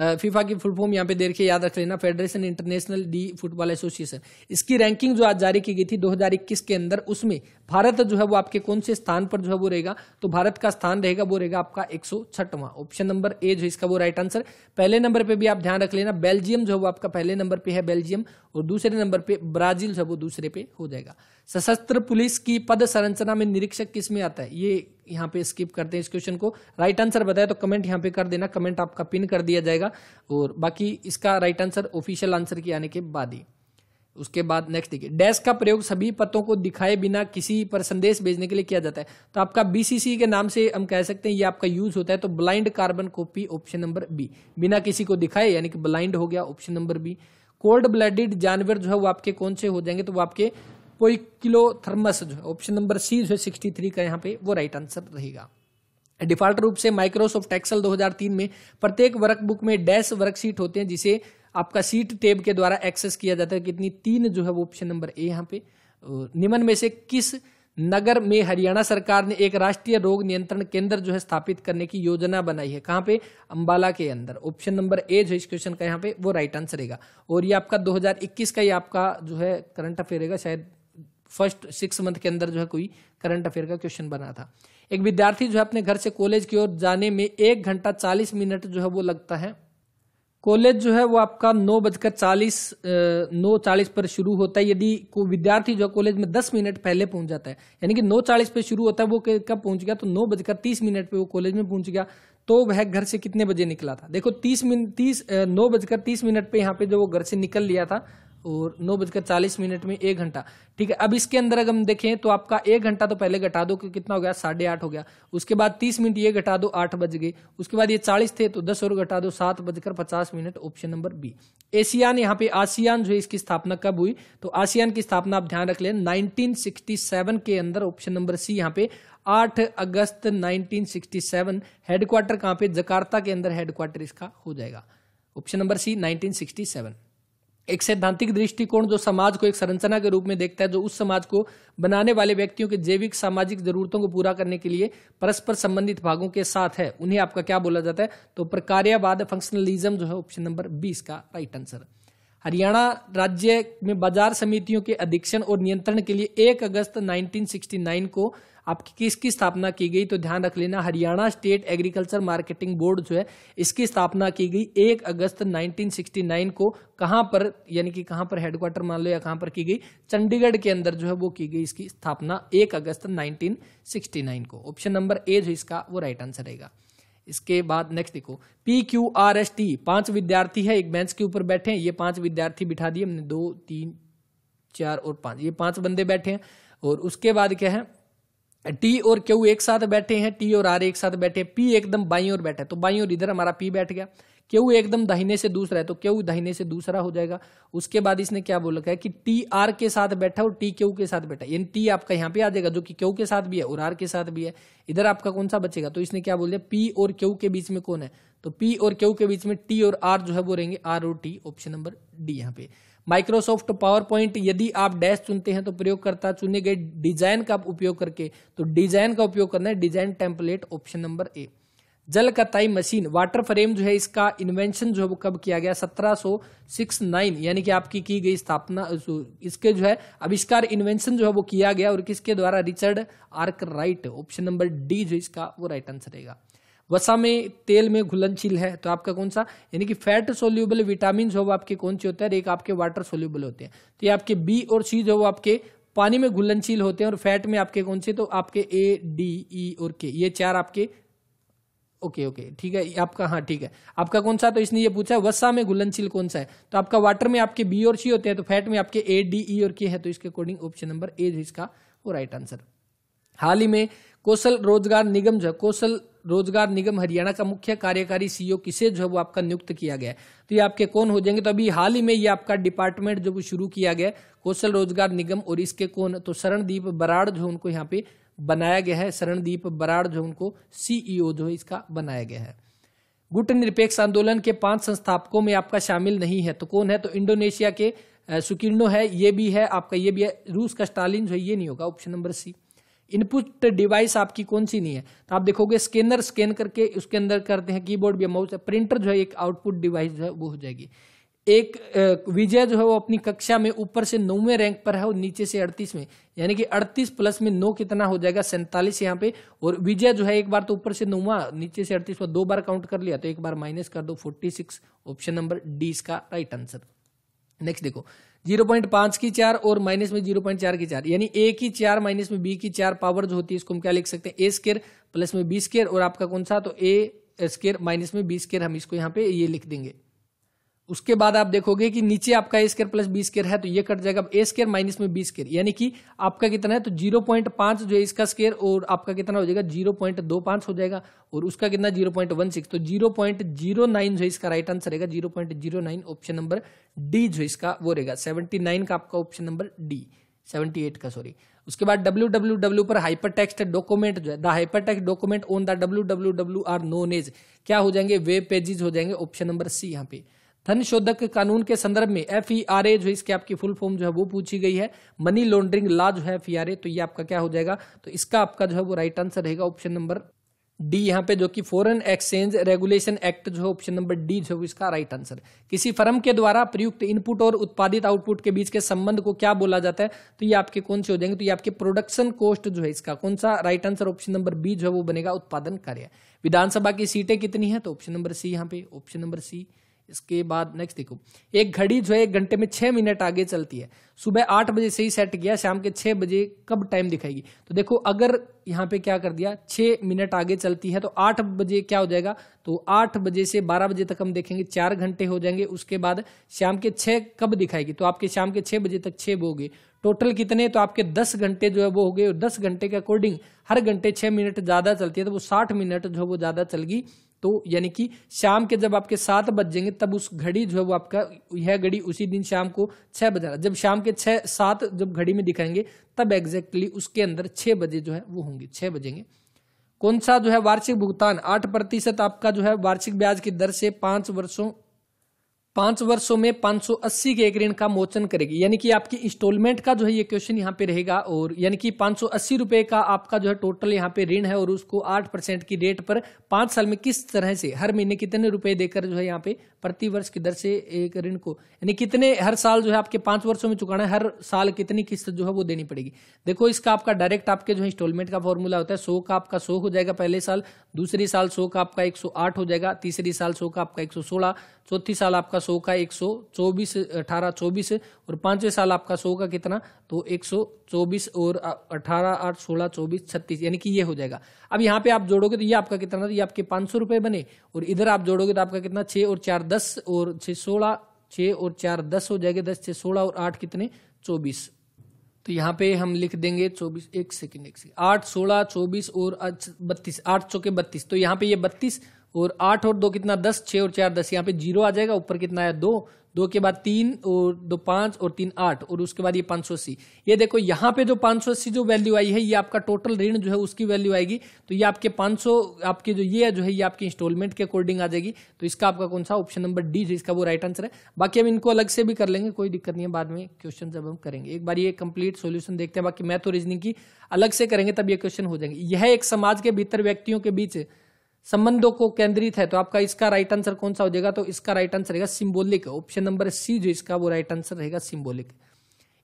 A: फीफा की फुल फॉर्म यहाँ पे देखिए याद रख लेना Federation International de Football Association इसकी रैंकिंग जो आज जारी की गई थी 2021 के अंदर उसमें भारत जो है वो आपके कौन से स्थान पर जो है वो रहेगा तो भारत का स्थान रहेगा वो रहेगा आपका एक ऑप्शन नंबर ए जो इसका वो राइट आंसर पहले नंबर पर भी आप ध्यान रख लेना बेल्जियम जो है वो आपका पहले नंबर पर है बेल्जियम और दूसरे नंबर पर ब्राजील जो है वो दूसरे पे हो जाएगा सशस्त्र पुलिस की पद संरचना में निरीक्षक किस में आता है ये यहाँ पे स्किप करते हैं इस क्वेश्चन को राइट आंसर बताए तो कमेंट यहाँ पे कर देना कमेंट आपका पिन कर दिया जाएगा और बाकी इसका राइट आंसर ऑफिशियल आंसर के आने के बाद ही उसके बाद नेक्स्ट देखिए डैश का प्रयोग सभी पतों को दिखाए बिना किसी पर संदेश भेजने के लिए किया जाता है तो आपका बीसीसी के नाम से हम कह सकते हैं ये आपका यूज होता है तो blind carbon copy option number B बिना किसी को दिखाए यानी कि ब्लाइंड हो गया option number B cold blooded जानवर जो है वो आपके कौन से हो जाएंगे तो वो आपके पोइकिलो थर्मस जो है ऑप्शन नंबर सी जो है सिक्सटी थ्री का यहाँ पे वो राइट आंसर रहेगा डिफॉल्ट रूप से माइक्रोसॉफ्ट एक्सेल 2003 में प्रत्येक वर्कबुक में डैश वर्कशीट होते हैं जिसे आपका सीट टेब के द्वारा एक्सेस किया जाता है कितनी तीन जो है वो ऑप्शन नंबर ए यहाँ पे निम्न में से किस नगर में हरियाणा सरकार ने एक राष्ट्रीय रोग नियंत्रण केंद्र जो है स्थापित करने की योजना बनाई है कहाँ पे अंबाला के अंदर ऑप्शन नंबर ए जो इस क्वेश्चन का यहाँ पे वो राइट आंसर रहेगा और ये आपका 2021 का ये आपका जो है करंट अफेयर रहेगा शायद फर्स्ट सिक्स मंथ के अंदर जो है कोई करंट अफेयर का क्वेश्चन बना था एक विद्यार्थी जो है अपने घर से कॉलेज की ओर जाने में एक घंटा चालीस मिनट जो है वो लगता है कॉलेज जो है वो आपका नौ बजकर चालीस नौ चालीस पर शुरू होता है यदि कोई विद्यार्थी जो है कॉलेज में दस मिनट पहले पहुंच जाता है यानी कि नौ चालीस पर शुरू होता है वो कब पहुंच गया तो नौ बजकर तीस मिनट पर वो कॉलेज में पहुंच गया तो वह घर से कितने बजे निकला था देखो तीस मिनट तीस नौ बजकर तीस मिनट पर यहाँ पे जो वो घर से निकल लिया था और नौ बजकर चालीस मिनट में एक घंटा ठीक है अब इसके अंदर अगर हम देखें तो आपका एक घंटा तो पहले घटा दो कि कितना हो गया साढ़े आठ हो गया उसके बाद तीस मिनट ये घटा दो आठ बज गए उसके बाद ये चालीस थे तो दस और घटा दो सात बजकर पचास minute option number B ASEAN यहाँ पे आसियान जो है इसकी स्थापना कब हुई तो आसियान की स्थापना आप ध्यान रख लें नाइनटीन के अंदर ऑप्शन नंबर सी यहाँ पे आठ अगस्त सेवन हेडक्वार्टर कहाँ पे जकार्ता के अंदर हेडक्वार्टर इसका हो जाएगा ऑप्शन नंबर सी नाइनटीन एक सैद्धांतिक दृष्टिकोण जो समाज को एक संरचना के रूप में देखता है जो उस समाज को बनाने वाले व्यक्तियों के जैविक सामाजिक जरूरतों को पूरा करने के लिए परस्पर संबंधित भागों के साथ है उन्हें आपका क्या बोला जाता है तो प्रकार्यवाद फंक्शनलिज्म जो है ऑप्शन नंबर बीस का राइट आंसर हरियाणा राज्य में बाजार समितियों के अधीक्षण और नियंत्रण के लिए एक अगस्त नाइनटीन को आपकी किसकी स्थापना की गई तो ध्यान रख लेना Haryana state agriculture marketing board जो है इसकी स्थापना की गई एक अगस्त 1969 को कहाँ पर यानी कि कहाँ पर हेडक्वार्टर मान लो या कहाँ पर की गई चंडीगढ़ के अंदर जो है वो की गई इसकी स्थापना एक अगस्त नाइनटीन को ऑप्शन नंबर ए जो इसका वो राइट आंसर रहेगा इसके बाद नेक्स्ट देखो P Q R S T पांच विद्यार्थी है एक बेंच के ऊपर बैठे हैं ये पांच विद्यार्थी बिठा दिए हमने दो तीन चार और पांच ये पांच बंदे बैठे हैं और उसके बाद क्या है टी और क्यू एक साथ बैठे हैं टी और आर एक साथ बैठे हैं पी एकदम बाई और बैठा है तो बाई और इधर हमारा पी बैठ गया क्यू एकदम दाहिने से दूसरा है तो क्यू दाहिने से दूसरा हो जाएगा उसके बाद इसने क्या बोल रखा है कि टी आर के साथ बैठा और टी क्यू के साथ बैठा यानी टी आपका यहाँ पे आ जाएगा जो कि क्यू के साथ भी है और आर के साथ भी है इधर आपका कौन सा बचेगा तो इसने क्या बोल दिया पी और क्यू के बीच में कौन है तो पी और क्यू के बीच में टी और आर जो है वो रहेंगे आर और टी ऑप्शन नंबर डी यहाँ पे माइक्रोसॉफ्ट पावर पॉइंट यदि आप डैश चुनते हैं तो प्रयोगकर्ता चुने गए डिजाइन का उपयोग करके तो डिजाइन का उपयोग करना है design template option number A जल कताई मशीन वाटर फ्रेम जो है इसका इन्वेंशन जो है वो कब किया गया नाइन यानी कि आपकी की गई स्थापना इसके जो है आविष्कार इन्वेंशन जो है वो किया गया और किसके द्वारा Richard Arkwright option number D जो इसका वो राइट आंसर रहेगा वसा में तेल में घुलनशील है तो आपका कौन सा यानी कि फैट सोल्यूबल विटामिन वो आपके कौन से होते हैं एक आपके वाटर सोल्यूबल होते हैं तो ये आपके बी और सी जो आपके पानी में घुलनशील होते हैं और फैट में आपके कौन से तो आपके ए डी ई और के ये चार आपके ओके ओके ठीक है आपका हाँ ठीक है आपका कौन सा तो इसने ये पूछा वसा में घुलनशील कौन सा है तो आपका वाटर में आपके बी और सी होते हैं तो फैट में आपके ए डी ई और के है तो इसके अकॉर्डिंग ऑप्शन नंबर ए इसका वो राइट आंसर हाल ही में कौशल रोजगार निगम जो है कौशल रोजगार निगम हरियाणा का मुख्य कार्यकारी सीईओ किसे जो है वो आपका नियुक्त किया गया है तो ये आपके कौन हो जाएंगे तो अभी हाल ही में ये आपका डिपार्टमेंट जो शुरू किया गया कौशल रोजगार निगम और इसके कौन तो शरणदीप बराड़ जो उनको यहाँ पे बनाया गया है शरणदीप बराड़ जो उनको सीईओ जो है इसका बनाया गया है गुट निरपेक्ष आंदोलन के पांच संस्थापकों में आपका शामिल नहीं है तो कौन है तो इंडोनेशिया के सुकिर्णो है ये भी है आपका ये भी है रूस का स्टालिन जो है ये नहीं होगा option number C input device आपकी कौन सी नहीं है तो आप देखोगे स्कैनर स्कैन करके उसके अंदर करते हैं कीबोर्ड भी माउस प्रिंटर जो है एक आउटपुट डिवाइस जो है वो हो जाएगी एक विजय जो है वो अपनी कक्षा में ऊपर से नौवें रैंक पर है और नीचे से अड़तीस में यानी कि अड़तीस प्लस में नौ कितना हो जाएगा सैंतालीस यहाँ पे और विजय जो है एक बार तो ऊपर से नौवा नीचे से अड़तीसवा दो बार काउंट कर लिया तो एक बार माइनस कर दो forty six option number D इसका राइट आंसर नेक्स्ट देखो जीरो पॉइंट पांच की चार और माइनस में जीरो पॉइंट चार की चार यानी ए की चार माइनस में बी की चार पावर जो होती है इसको हम क्या लिख सकते हैं ए स्केयर प्लस में बी स्केयर और आपका कौन सा तो ए स्केयर माइनस में बी स्केयर हम इसको यहाँ पे ये लिख देंगे उसके बाद आप देखोगे कि नीचे आपका A square plus B square है तो ये कट जाएगा ए स्केयर माइनस में बी स्केयर यानी कि आपका कितना है तो जीरो पॉइंट पांच जो है इसका स्केयर और आपका कितना हो जाएगा जीरो पॉइंट दो पांच हो जाएगा और उसका कितना जीरो पॉइंट वन सिक्स तो जीरो पॉइंट जीरो नाइन जो है इसका राइट आंसर रहेगा zero point zero nine option number D जो इसका वो रहेगा सेवेंटी नाइन का आपका option number D seventy eight का सॉरी उसके बाद डब्ल्यू डब्ल्यू डब्ल्यू पर हाइपर टेक्स्ट डॉक्यूमेंट जो है the hypertext document on the W W W are known as क्या हो जाएंगे वेब पेजेज हो जाएंगे ऑप्शन नंबर सी यहाँ पे धन शोधक कानून के संदर्भ में एफ ई आर ए जो इसके आपकी फुल फॉर्म जो है वो पूछी गई है मनी लॉन्ड्रिंग लॉ जो है एफ ई आर ए तो ये आपका क्या हो जाएगा तो इसका आपका जो है वो राइट आंसर रहेगा ऑप्शन नंबर डी यहाँ पे जो कि फॉरेन एक्सचेंज रेगुलेशन एक्ट जो है ऑप्शन नंबर डी जो है इसका राइट आंसर किसी फर्म के द्वारा प्रयुक्त इनपुट और उत्पादित आउटपुट के बीच के संबंध को क्या बोला जाता है तो ये आपके कौन से हो जाएंगे तो ये आपके प्रोडक्शन कॉस्ट जो है इसका कौन सा right answer option number B जो है वो बनेगा उत्पादन कार्य विधानसभा की सीटें कितनी है तो ऑप्शन नंबर सी यहाँ पे ऑप्शन नंबर सी इसके बाद नेक्स्ट देखो एक घड़ी जो है एक घंटे में छह मिनट आगे चलती है सुबह आठ बजे से ही सेट किया शाम के छह बजे कब टाइम दिखाएगी तो देखो अगर यहाँ पे क्या कर दिया छह मिनट आगे चलती है तो आठ बजे क्या हो जाएगा तो आठ बजे से बारह बजे तक हम देखेंगे चार घंटे हो जाएंगे उसके बाद शाम के छह कब दिखाएगी तो आपके शाम के छह बजे तक छह बो हो गए टोटल कितने तो आपके दस घंटे जो है वो हो गए और दस घंटे के अकॉर्डिंग हर घंटे छह मिनट ज़्यादा चलती है तो वो साठ मिनट जो है वो ज़्यादा चल गई तो यानी कि शाम के जब आपके सात बज जाएंगे तब उस घड़ी जो है वो आपका यह घड़ी उसी दिन शाम को छह बजा जब शाम के छह सात जब घड़ी में दिखाएंगे तब एग्जैक्टली उसके अंदर छह बजे जो है वो होंगे छह बजेंगे कौन सा जो है वार्षिक भुगतान आठ प्रतिशत आपका जो है वार्षिक ब्याज की दर से पांच वर्षों पांच वर्षों में 580 के एक ऋण का मोचन करेगी यानी कि आपकी इंस्टॉलमेंट का जो है ये क्वेश्चन यहाँ पे रहेगा और यानी कि पांच रुपए का आपका जो है टोटल यहाँ पे ऋण है और उसको आठ परसेंट की रेट पर पांच साल में किस तरह से हर महीने कितने रुपए देकर जो है यहाँ पे प्रतिवर्ष की दर से एक ऋण को यानी कितने हर साल जो है आपके पांच वर्षों में चुकाना है हर साल कितनी किस्त जो है वो देनी पड़ेगी देखो इसका आपका डायरेक्ट आपके जो है इंस्टॉलमेंट का फॉर्मूला होता है सो का आपका सो हो जाएगा पहले साल दूसरी साल सो का आपका एक हो जाएगा तीसरी साल सो का आपका एक चौथी साल आपका सो का एक सौ चौबीस अठारह चौबीस और पांचवें साल आपका सो का कितना तो एक सौ चौबीस और अठारह आठ सोलह चौबीस छत्तीस यानी कि ये हो जाएगा अब यहाँ पे आप जोड़ोगे तो ये आपका कितना था ये आपके पांच सौ रुपए बने और इधर आप जोड़ोगे तो आपका कितना छह और चार दस दस और छह सोलह छह और चार दस हो जाएगा दस छ सोलह और आठ कितने चौबीस तो यहाँ पे हम लिख देंगे चौबीस एक सेकेंड एक सेकेंड आठ सोलह चौबीस और बत्तीस आठ चौके बत्तीस तो यहाँ पे ये बत्तीस और आठ और दो कितना दस छः और चार दस यहाँ पे जीरो आ जाएगा ऊपर कितना आया दो दो के बाद तीन और दो पाँच और तीन आठ और उसके बाद ये पाँच सौ अस्सी ये देखो यहाँ पे जो पाँच सौ अस्सी जो वैल्यू आई है ये आपका टोटल ऋण जो है उसकी वैल्यू आएगी तो ये आपके पाँच सौ आपके जो ये जो है ये आपके इंस्टॉलमेंट के अकॉर्डिंग आ जाएगी तो इसका आपका कौन सा ऑप्शन नंबर डी इसका वो राइट आंसर है बाकी हम इनको अलग से भी कर लेंगे कोई दिक्कत नहीं है बाद में क्वेश्चन जब हम करेंगे एक बार ये कंप्लीट सोल्यूशन देखते हैं बाकी मैथ और रीजनिंग की अलग से करेंगे तब ये क्वेश्चन हो जाएंगे यह एक समाज के भीतर व्यक्तियों के बीच संबंधों को केंद्रित है तो आपका इसका राइट आंसर कौन सा हो जाएगा तो इसका राइट आंसर रहेगा सिंबोलिक ऑप्शन नंबर सी जो इसका वो राइट आंसर रहेगा सिंबोलिक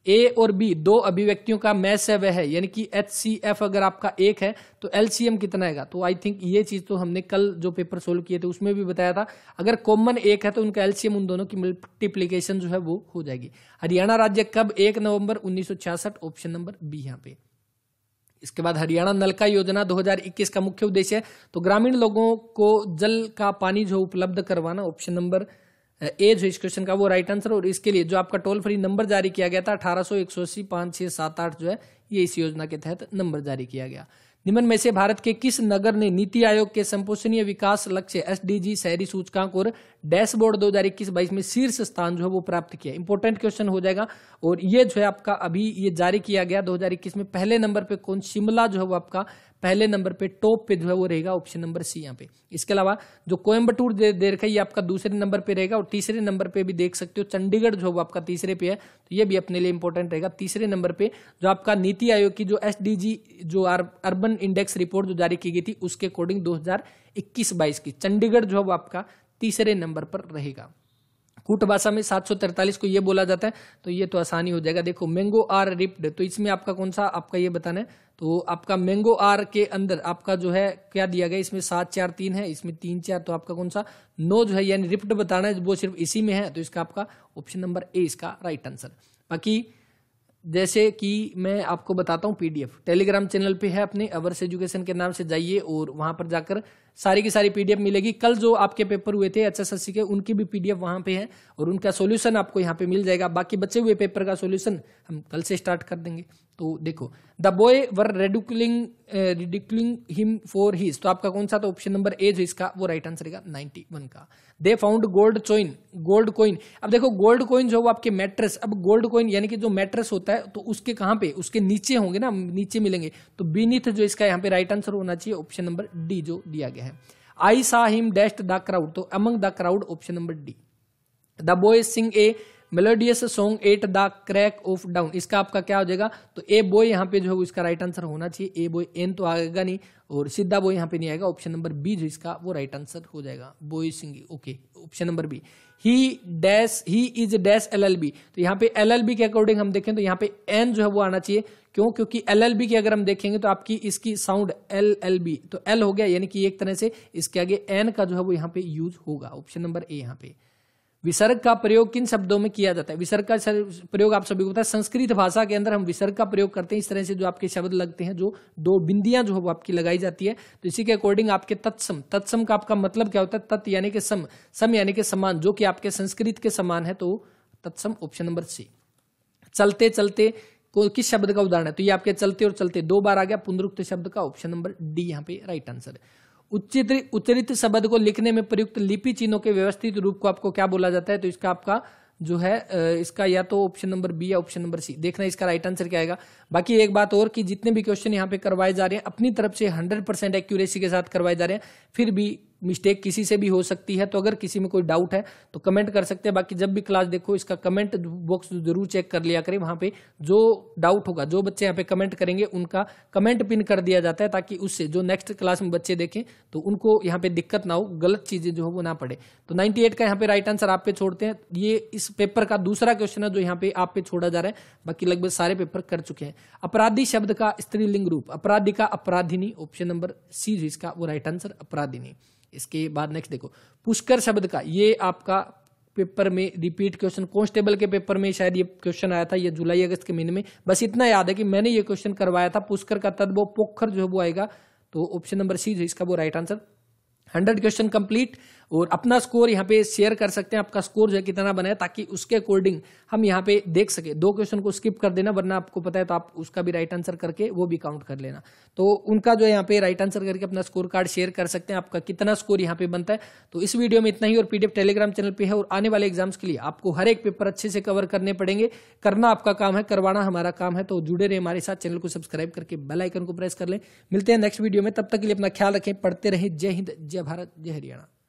A: ए और बी दो अभिव्यक्तियों का मैस है वह है यानी कि एच सी एफ अगर आपका एक है तो एल सी एम कितना आएगा तो आई थिंक ये चीज़ तो हमने कल जो पेपर सोल्व किए थे उसमें भी बताया था अगर कॉमन एक है तो उनका एल सी एम उन दोनों की मल्टीप्लीकेशन जो है वो हो जाएगी हरियाणा राज्य कब एक नवंबर उन्नीस ऑप्शन नंबर बी यहाँ पे इसके बाद हरियाणा नल का योजना 2021 का मुख्य उद्देश्य है तो ग्रामीण लोगों को जल का पानी जो उपलब्ध करवाना ऑप्शन नंबर ए जो इस क्वेश्चन का वो राइट आंसर और इसके लिए जो आपका टोल फ्री नंबर जारी किया गया था अठारह सौ एक सौ अस्सी सात आठ जो है ये इस योजना के तहत नंबर जारी किया गया निम्न में से भारत के किस नगर ने नीति आयोग के संपोषणीय विकास लक्ष्य एसडीजी शहरी सूचकांक और डैशबोर्ड दो हजार इक्कीस बाईस में शीर्ष स्थान जो है वो प्राप्त किया इंपोर्टेंट क्वेश्चन हो जाएगा और ये जो है आपका अभी ये जारी किया गया दो हजार इक्कीस में पहले नंबर पे कौन शिमला जो है वो आपका पहले नंबर पे टॉप पे जो है वो रहेगा ऑप्शन नंबर सी यहाँ पे इसके अलावा जो कोयम्बटूर दे, दे रखा है ये आपका दूसरे नंबर पे रहेगा और तीसरे नंबर पे भी देख सकते हो चंडीगढ़ जो आपका तीसरे पे है तो ये भी अपने लिए इंपॉर्टेंट रहेगा तीसरे नंबर पे जो आपका नीति आयोग की जो एस जो अर्बन इंडेक्स रिपोर्ट जो जारी की गई थी उसके अकॉर्डिंग दो हजार इक्कीस बाईस की चंडीगढ़ जो आपका तीसरे नंबर पर रहेगा कूट भाषा में सात सौ तैतालीस को ये बोला जाता है तो ये तो आसानी हो जाएगा देखो मैंगो आर रिप्ड तो इसमें आपका कौन सा आपका ये बताना है तो आपका मैंगो आर के अंदर आपका जो है क्या दिया गया इसमें सात चार तीन है इसमें तीन चार तो आपका कौन सा नो जो है यानी रिप्ड बताना है वो सिर्फ इसी में है तो इसका आपका ऑप्शन नंबर ए इसका राइट आंसर बाकी जैसे कि मैं आपको बताता हूँ पीडीएफ टेलीग्राम चैनल पे है अपने अवर्स एजुकेशन के नाम से जाइए और वहां पर जाकर सारी की सारी पीडीएफ मिलेगी कल जो आपके पेपर हुए थे एचएसएससी के उनकी भी पीडीएफ वहां पे है और उनका सॉल्यूशन आपको यहाँ पे मिल जाएगा बाकी बचे हुए पेपर का सॉल्यूशन हम कल से स्टार्ट कर देंगे तो देखो the boy were ridiculing ridiculing him for his तो आपका कौन सा था ऑप्शन नंबर ए जो इसका वो राइट आंसर रहेगा नाइनटी वन का they found gold coin gold coin अब देखो गोल्ड कोइन जो वो आपके मैट्रेस अब गोल्ड कोइन यानी कि जो मैट्रेस होता है तो उसके कहाँ पे उसके नीचे होंगे ना नीचे मिलेंगे तो बीनिथ जो इसका यहाँ पे राइट आंसर होना चाहिए ऑप्शन नंबर डी जो दिया गया गया है I saw him dashed the crowd तो among the crowd option number D the boy sing a melodious song at the crack of dawn इसका आपका क्या हो जाएगा तो ए बॉय यहाँ पे जो है इसका राइट आंसर होना चाहिए ए बॉय एन तो आएगा नहीं और सीधा बॉय यहाँ पे नहीं आएगा ऑप्शन नंबर बी जो इसका वो राइट आंसर हो जाएगा boy sing okay option number B ही dash he is dash B तो यहाँ पे बी के अकॉर्डिंग हम देखें तो यहाँ पे एन जो है वो आना चाहिए क्यों क्योंकि बी की अगर हम देखेंगे तो आपकी इसकी साउंड एल एल बी तो एल हो गया यानी कि एक तरह से इसके आगे एन का जो है वो यहाँ पे यूज होगा ऑप्शन नंबर ए यहाँ पे विसर्ग का प्रयोग किन शब्दों में किया जाता है विसर्ग का प्रयोग आप सभी को पता है संस्कृत भाषा के अंदर हम विसर्ग का प्रयोग करते हैं इस तरह से जो आपके शब्द लगते हैं जो दो बिंदियां जो है वो आपकी लगाई जाती है तो इसी के अकॉर्डिंग आपके तत्सम तत्सम का आपका मतलब क्या होता है तत् यानी कि सम सम यानी कि समान जो कि आपके संस्कृत के समान है तो तत्सम ऑप्शन नंबर सी चलते चलते को किस शब्द का उदाहरण है तो ये आपके चलते और चलते दो बार आ गया पुनरुक्त शब्द का ऑप्शन नंबर डी यहाँ पे राइट आंसर है उच्चित उच्चरित शब्द को लिखने में प्रयुक्त लिपि चिन्हों के व्यवस्थित रूप को आपको क्या बोला जाता है तो इसका आपका जो है इसका या तो ऑप्शन नंबर बी या ऑप्शन नंबर सी देखना इसका राइट आंसर क्या आएगा बाकी एक बात और कि जितने भी क्वेश्चन यहाँ पे करवाए जा रहे हैं अपनी तरफ से 100 परसेंट एक्यूरेसी के साथ करवाए जा रहे हैं फिर भी मिस्टेक किसी से भी हो सकती है तो अगर किसी में कोई डाउट है तो कमेंट कर सकते हैं बाकी जब भी क्लास देखो इसका कमेंट बॉक्स जरूर चेक कर लिया करें वहाँ पे जो डाउट होगा जो बच्चे यहाँ पे कमेंट करेंगे उनका कमेंट पिन कर दिया जाता है ताकि उससे जो नेक्स्ट क्लास में बच्चे देखें तो उनको यहाँ पे दिक्कत ना हो गलत चीज़ें जो हो वो ना पड़े तो नाइन्टी का यहाँ पे राइट आंसर आप पे छोड़ते हैं ये इस पेपर का दूसरा क्वेश्चन है जो यहाँ पे आप पे छोड़ा जा रहा है बाकी लगभग सारे पेपर कर चुके हैं अपराधी शब्द का स्त्रीलिंग रूप अपराधी का अपराधिनी ऑप्शन नंबर सी जो इसका वो राइट आंसर अपराधिनी इसके बाद नेक्स्ट देखो पुष्कर शब्द का ये आपका पेपर में रिपीट क्वेश्चन कॉन्स्टेबल के पेपर में शायद ये क्वेश्चन आया था या जुलाई अगस्त के महीने में बस इतना याद है कि मैंने ये क्वेश्चन करवाया था पुष्कर का तद वो पोखर जो है वो आएगा तो ऑप्शन नंबर सी जो इसका वो right answer hundred question complete और अपना स्कोर यहाँ पे शेयर कर सकते हैं आपका स्कोर जो है कितना बना है ताकि उसके अकॉर्डिंग हम यहाँ पे देख सके दो क्वेश्चन को स्किप कर देना वरना आपको पता है तो आप उसका भी राइट आंसर करके वो भी काउंट कर लेना तो उनका जो है यहाँ पे राइट आंसर करके अपना स्कोर कार्ड शेयर कर सकते हैं आपका कितना स्कोर यहाँ पे बनता है तो इस वीडियो में इतना ही और पीडीएफ टेलीग्राम चैनल पर है और आने वाले एग्जाम्स के लिए आपको हर एक पेपर अच्छे से कवर करने पड़ेंगे करना आपका काम है करवाना हमारा काम है तो जुड़े रहे हमारे साथ चैनल को सब्सक्राइब करके बेलाइकन को प्रेस कर लें मिलते हैं नेक्स्ट वीडियो में तब तक के लिए अपना ख्याल रखें पढ़ते रहें जय हिंद जय भारत जय हरियाणा